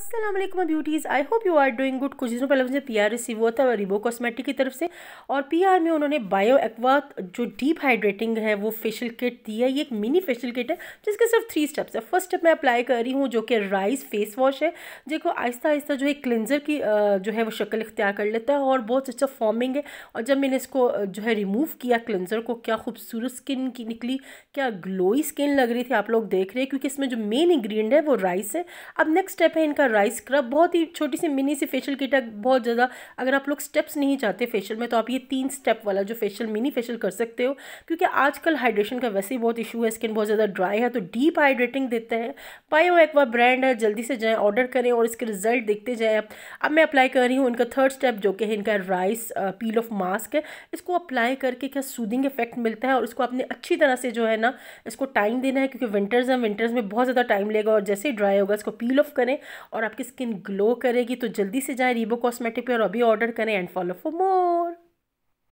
Aslam beauties I hope you are doing good कुछ दिनों पहले मुझे पी आर रिसीव हुआ था रिबो कॉस्मेटिक की तरफ से और पी आर में उन्होंने बायो एक्वा जो डीप हाइड्रेटिंग है वो फेशियल किट दी है ये एक मिनी फेशियल किट है जिसके सिर्फ थ्री स्टेप्स है फर्स्ट स्टेप मैं अप्लाई कर रही हूँ जो कि राइस फेस वॉश है देखो आहिस्ता आहिस्ता जो है क्लिनजर की जो है वो शक्ल इख्तियार कर लेता है और बहुत अच्छा फॉर्मिंग है और जब मैंने इसको जो है रिमूव किया क्लिनजर को क्या खूबसूरत स्किन की निकली क्या ग्लोई स्किन लग रही थी आप लोग देख रहे हैं क्योंकि इसमें जो मेन इंग्रीडियंट है वो राइस है अब नेक्स्ट स्टेप है इनका राइस स्क्रब बहुत ही छोटी सी मिनी सी फेशियल किट है बहुत ज़्यादा अगर आप लोग स्टेप्स नहीं चाहते फेशियल में तो आप ये तीन स्टेप वाला जो फेशियल मिनी फेशियल कर सकते हो क्योंकि आजकल हाइड्रेशन का वैसे ही बहुत इशू है स्किन बहुत ज़्यादा ड्राई है तो डीप हाइड्रेटिंग देते हैं एक बार ब्रांड है जल्दी से जाएँ ऑर्डर करें और इसके रिजल्ट देखते जाएँ अब मैं अप्लाई कर रही हूँ इनका थर्ड स्टेप जो कि है इनका राइस पील ऑफ मास्क है इसको अप्लाई करके क्या सूदिंग इफेक्ट मिलता है और इसको आपने अच्छी तरह से जो है ना इसको टाइम देना है क्योंकि विंटर्स हैं विंटर्स में बहुत ज़्यादा टाइम लेगा और जैसे ही ड्राई होगा इसको पील ऑफ करें और और आपकी स्किन ग्लो करेगी तो जल्दी से जाएं रीबो कॉस्मेटिक पे और अभी ऑर्डर करें एंड फॉलो फॉर मोर